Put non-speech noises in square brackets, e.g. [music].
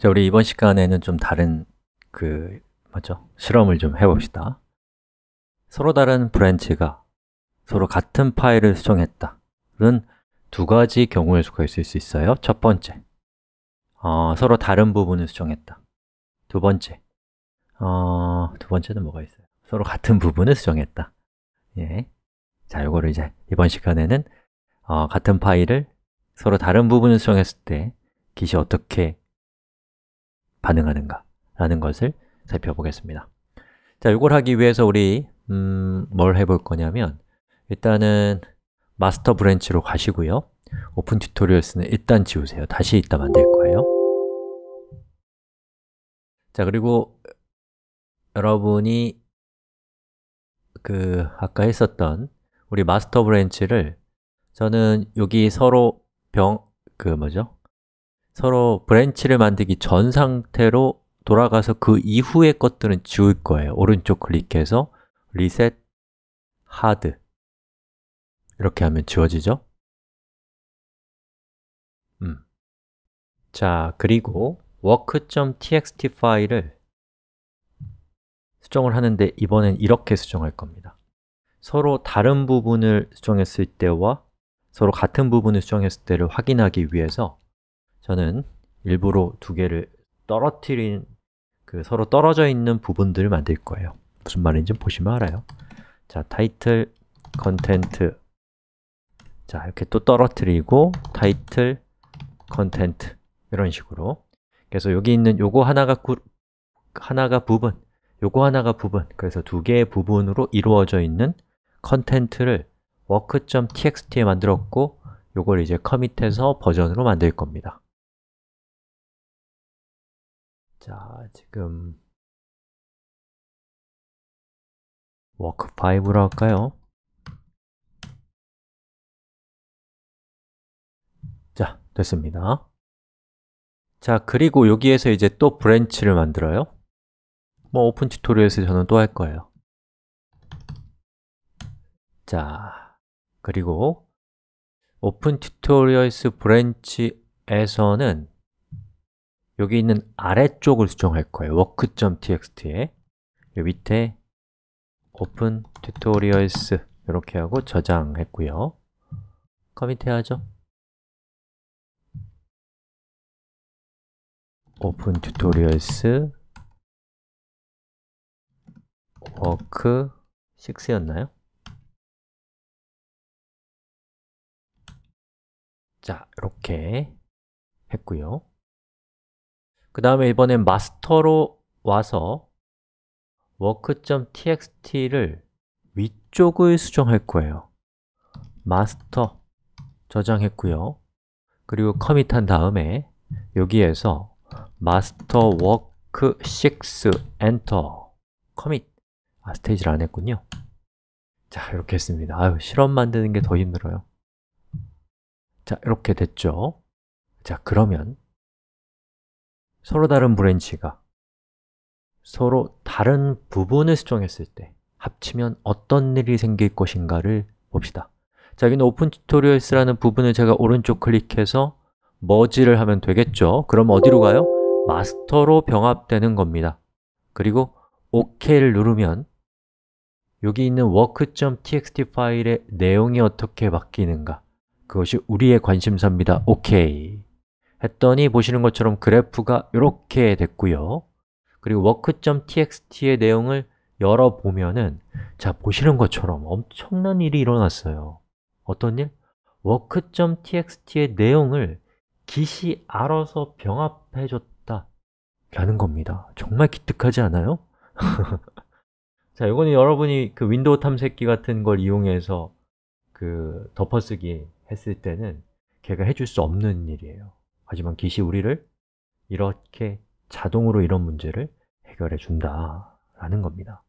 자, 우리 이번 시간에는 좀 다른 그 뭐죠? 실험을 좀 해봅시다. 서로 다른 브랜치가 서로 같은 파일을 수정했다는 두 가지 경우일 수가 있을 수 있어요. 첫 번째, 어, 서로 다른 부분을 수정했다. 두 번째, 어, 두 번째는 뭐가 있어요? 서로 같은 부분을 수정했다. 예. 자, 이거를 이제 이번 시간에는 어, 같은 파일을 서로 다른 부분을 수정했을 때 기시 어떻게 반응하는가 라는 것을 살펴보겠습니다 자, 이걸 하기 위해서 우리 음, 뭘 해볼 거냐면 일단은 마스터 브랜치로 가시고요 오픈 튜토리얼스는 일단 지우세요 다시 이따 만들 거예요 자, 그리고 여러분이 그 아까 했었던 우리 마스터 브랜치를 저는 여기 서로 병, 그 뭐죠? 서로 브랜치를 만들기 전 상태로 돌아가서 그 이후의 것들은 지울 거예요 오른쪽 클릭해서 리셋 하드 이렇게 하면 지워지죠? 음. 자, 그리고 work.txt 파일을 수정을 하는데 이번엔 이렇게 수정할 겁니다 서로 다른 부분을 수정했을 때와 서로 같은 부분을 수정했을 때를 확인하기 위해서 저는 일부러 두 개를 떨어뜨린 그 서로 떨어져 있는 부분들을 만들 거예요 무슨 말인지 보시면 알아요 자, 타이틀, 컨텐트 자, 이렇게 또 떨어뜨리고 타이틀, 컨텐트 이런 식으로 그래서 여기 있는 요거 하나가 구, 하나가 부분 요거 하나가 부분 그래서 두 개의 부분으로 이루어져 있는 컨텐트를 work.txt에 만들었고 요걸 이제 커밋해서 버전으로 만들 겁니다 자, 지금 워크5로 할까요? 자, 됐습니다. 자, 그리고 여기에서 이제 또 브랜치를 만들어요. 뭐 오픈 튜토리얼에서 저는 또 할 거예요. 자, 그리고 오픈 튜토리얼스 브랜치에서는 여기 있는 아래쪽을 수정할 거예요 work.txt에 요 밑에 open tutorials 이렇게 하고 저장했고요 커밋해야죠 open tutorials work 6였나요? 자, 이렇게 했고요 그 다음에 이번엔 마스터로 와서 work.txt를 위쪽을 수정할 거예요 마스터 저장했고요 그리고 커밋한 다음에 여기에서 master work 6 엔터 커밋 아, 스테이지를 안 했군요 자, 이렇게 했습니다 아유, 실험 만드는 게 더 힘들어요 자, 이렇게 됐죠? 자, 그러면 서로 다른 브랜치가 서로 다른 부분을 수정했을 때 합치면 어떤 일이 생길 것인가를 봅시다 자, 여기는 Open t u t o r i a l s 라는 부분을 제가 오른쪽 클릭해서 머지를 하면 되겠죠 그럼 어디로 가요? 마스터로 병합되는 겁니다 그리고 OK를 누르면 여기 있는 work.txt 파일의 내용이 어떻게 바뀌는가 그것이 우리의 관심사입니다. OK 했더니 보시는 것처럼 그래프가 이렇게 됐고요 그리고 work.txt의 내용을 열어보면은 자, 보시는 것처럼 엄청난 일이 일어났어요 어떤 일? work.txt의 내용을 기시 알아서 병합해줬다 라는 겁니다 정말 기특하지 않아요? [laughs] 자, 이거는 여러분이 그 윈도우 탐색기 같은 걸 이용해서 그 덮어쓰기 했을 때는 걔가 해줄 수 없는 일이에요 하지만 깃이 우리를 이렇게 자동으로 이런 문제를 해결해 준다라는 겁니다.